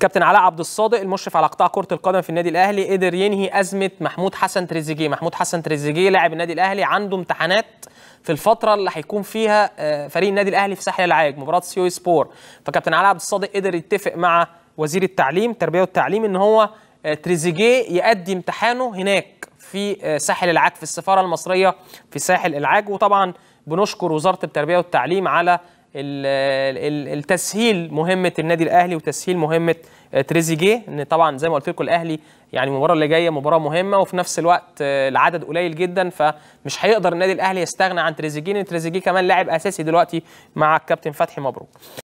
كابتن علاء عبد الصادق المشرف على قطاع كره القدم في النادي الاهلي قدر ينهي ازمه محمود حسن تريزيجيه محمود حسن تريزيجيه لاعب النادي الاهلي عنده امتحانات في الفتره اللي هيكون فيها آه، فريق النادي الاهلي في ساحل العاج مباراه سيوي سبور فكابتن علاء عبد الصادق قدر يتفق مع وزير التعليم التربيه والتعليم ان هو آه، تريزيجيه يؤدي امتحانه هناك في آه، ساحل العاج في السفاره المصريه في ساحل العاج وطبعا بنشكر وزاره التربيه والتعليم على التسهيل مهمه النادي الاهلي وتسهيل مهمه آه، تريزيجيه ان طبعا زي ما قلت لكم الاهلي يعني المباراه اللي جايه مباراه مهمه وفي نفس الوقت آه، العدد قليل جدا فمش هيقدر النادي الاهلي يستغنى عن تريزيجيه لان تريزيجيه كمان لاعب اساسي دلوقتي مع الكابتن فتحي مبروك